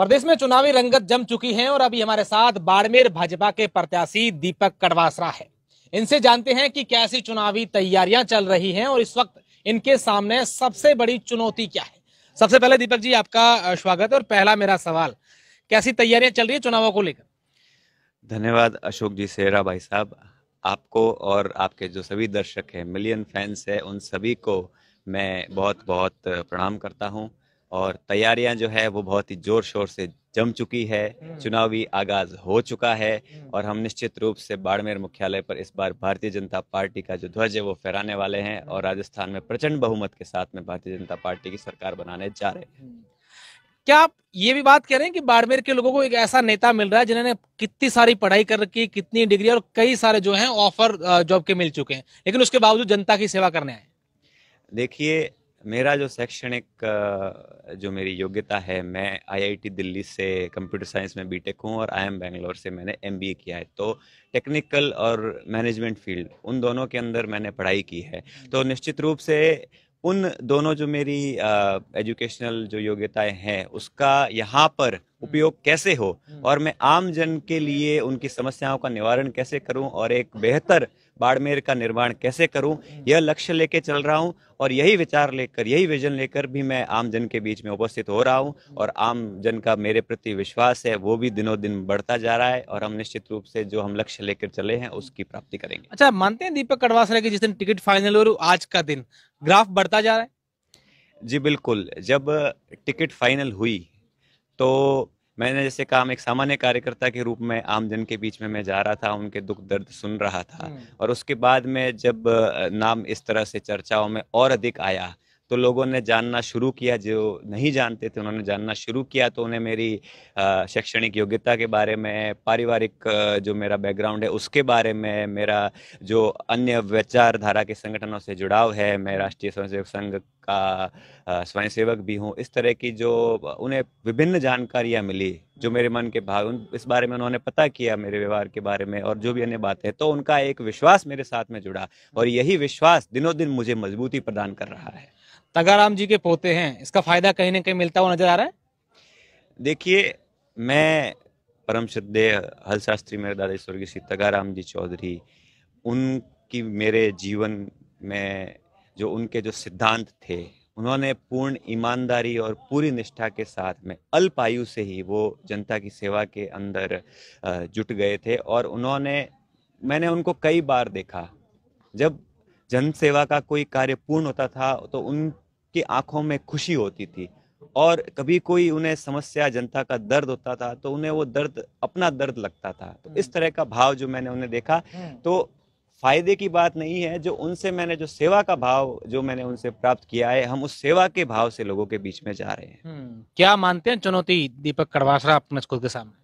प्रदेश में चुनावी रंगत जम चुकी है और अभी हमारे साथ बाड़मेर भाजपा के प्रत्याशी दीपक कड़वासरा है इनसे जानते हैं कि कैसी चुनावी तैयारियां चल रही हैं और इस वक्त इनके सामने सबसे बड़ी चुनौती क्या है सबसे पहले दीपक जी आपका स्वागत है और पहला मेरा सवाल कैसी तैयारियां चल रही है चुनावों को लेकर धन्यवाद अशोक जी सेरा भाई साहब आपको और आपके जो सभी दर्शक हैं मिलियन फैंस हैं उन सभी को मैं बहुत बहुत प्रणाम करता हूँ और तैयारियां जो है वो बहुत ही जोर शोर से जम चुकी है हम्म। चुनावी आगाज हो चुका है हम्म। और हम निश्चित रूप से बाड़मेर मुख्यालय पर इस बार भारतीय जनता पार्टी का जो ध्वज है वो फहराने वाले हैं हम्म। और राजस्थान में प्रचंड बहुमत के साथ में भारतीय जनता पार्टी की सरकार बनाने जा रहे हैं क्या आप ये भी बात कह रहे हैं कि बाड़मेर के लोगों को एक ऐसा नेता मिल रहा है जिन्होंने कितनी सारी पढ़ाई कर रखी कितनी डिग्री और कई सारे जो हैं ऑफर जॉब के मिल चुके हैं लेकिन उसके बावजूद जनता की सेवा करने आए देखिए मेरा जो शैक्षणिक जो मेरी योग्यता है मैं आईआईटी दिल्ली से कंप्यूटर साइंस में बीटेक हूँ और आईएम बेंगलोर से मैंने एमबीए किया है तो टेक्निकल और मैनेजमेंट फील्ड उन दोनों के अंदर मैंने पढ़ाई की है तो हम्म। निश्चित रूप से उन दोनों जो मेरी एजुकेशनल जो योग्यताएं हैं उसका यहाँ पर हम्म। उपयोग कैसे हो हम्म। और मैं आम जन के लिए उनकी समस्याओं का निवारण कैसे करूं और एक बेहतर बाड़मेर का निर्माण कैसे करूं यह लक्ष्य लेके चल रहा हूं और यही विचार लेकर यही विजन लेकर भी मैं आम जन के बीच में उपस्थित हो रहा हूं और आम जन का मेरे प्रति विश्वास है वो भी दिनों दिन बढ़ता जा रहा है और हम निश्चित रूप से जो हम लक्ष्य लेकर चले हैं उसकी प्राप्ति करेंगे अच्छा मानते हैं दीपक कड़वासरा की जिस दिन टिकट फाइनल हो रही आज का दिन ग्राफ बढ़ता जा रहा है जी बिल्कुल जब टिकट फाइनल हुई तो मैंने जैसे काम एक सामान्य कार्यकर्ता के रूप में आमजन के बीच में मैं जा रहा था उनके दुख दर्द सुन रहा था और उसके बाद में जब नाम इस तरह से चर्चाओं में और अधिक आया तो लोगों ने जानना शुरू किया जो नहीं जानते थे उन्होंने जानना शुरू किया तो उन्हें मेरी शैक्षणिक योग्यता के बारे में पारिवारिक जो मेरा बैकग्राउंड है उसके बारे में मेरा जो अन्य विचारधारा के संगठनों से जुड़ाव है मैं राष्ट्रीय स्वयंसेवक संघ का स्वयं सेवक भी हूँ इस तरह की जो उन्हें विभिन्न जानकारियाँ मिली जो मेरे मन के भाव उन इस बारे में उन्होंने पता किया मेरे व्यवहार के बारे में और जो भी अन्य बातें तो उनका एक विश्वास मेरे साथ में जुड़ा और यही विश्वास दिनों दिन मुझे मजबूती प्रदान कर रहा है तगाराम जी के पोते हैं इसका फायदा कहीं ना कहीं मिलता हुआ नजर आ रहा है देखिए मैं परम श्रद्धे हल शास्त्री मेरे दादा स्वर्गीय श्री तगाराम जी चौधरी उनकी मेरे जीवन में जो उनके जो सिद्धांत थे उन्होंने पूर्ण ईमानदारी और पूरी निष्ठा के साथ में अल्प आयु से ही वो जनता की सेवा के अंदर जुट गए थे और उन्होंने मैंने उनको कई बार देखा जब जन सेवा का कोई कार्य पूर्ण होता था तो उनकी आंखों में खुशी होती थी और कभी कोई उन्हें समस्या जनता का दर्द होता था तो उन्हें वो दर्द अपना दर्द लगता था तो इस हम्म। तरह का भाव जो मैंने उन्हें देखा हम्म। तो फायदे की बात नहीं है जो उनसे मैंने जो सेवा का भाव जो मैंने उनसे प्राप्त किया है हम उस सेवा के भाव से लोगों के बीच में जा रहे हैं हम्म, क्या मानते हैं चुनौती दीपक कड़वासरा अपने स्कूल के सामने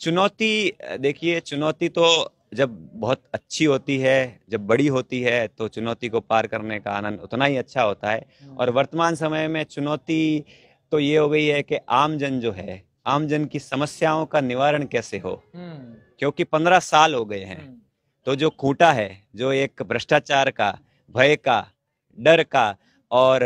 चुनौती देखिए चुनौती तो जब बहुत अच्छी होती है जब बड़ी होती है तो चुनौती को पार करने का आनंद उतना ही अच्छा होता है हम्म। और वर्तमान समय में चुनौती तो ये हो गई है कि आमजन जो है आमजन की समस्याओं का निवारण कैसे हो हम्म। क्योंकि पंद्रह साल हो गए हैं तो जो खूटा है जो एक भ्रष्टाचार का भय का डर का और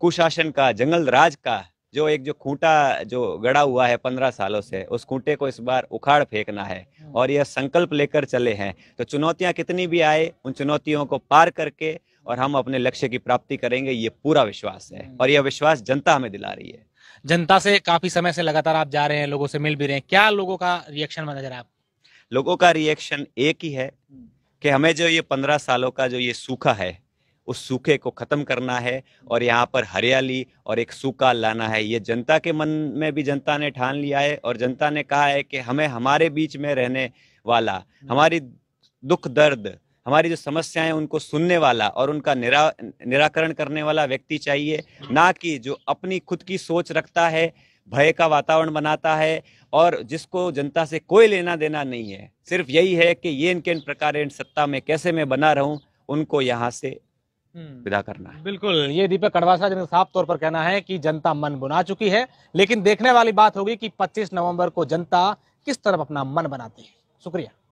कुशासन का जंगल राज का जो एक जो खूंटा जो गड़ा हुआ है पंद्रह सालों से उस खूंटे को इस बार उखाड़ फेंकना है हम्म। और यह संकल्प लेकर चले हैं तो चुनौतियां कितनी भी आए उन चुनौतियों को पार करके और हम अपने लक्ष्य की प्राप्ति करेंगे ये पूरा विश्वास है हम्म। और यह विश्वास जनता हमें दिला रही है जनता से काफी समय से लगातार आप जा रहे हैं लोगों से मिल भी रहे हैं क्या लोगों का रिएक्शन नजर है लोगों का रिएक्शन एक ही है हम्म। कि हमें जो ये पंद्रह सालों का जो ये सूखा है उस सूखे को ख़त्म करना है और यहाँ पर हरियाली और एक सूखा लाना है ये जनता के मन में भी जनता ने ठान लिया है और जनता ने कहा है कि हमें हमारे बीच में रहने वाला हम्म। हमारी दुख दर्द हमारी जो समस्याएं उनको सुनने वाला और उनका निरा निराकरण करने वाला व्यक्ति चाहिए हम्म। ना कि जो अपनी खुद की सोच रखता है भय का वातावरण बनाता है और जिसको जनता से कोई लेना देना नहीं है सिर्फ यही है कि ये इनके इन प्रकार सत्ता में कैसे मैं बना रहूं उनको यहाँ से हम्म। विदा करना है बिल्कुल ये दीपक कड़वासा जिनका साफ तौर पर कहना है कि जनता मन बुना चुकी है लेकिन देखने वाली बात होगी कि 25 नवंबर को जनता किस तरफ अपना मन बनाती है शुक्रिया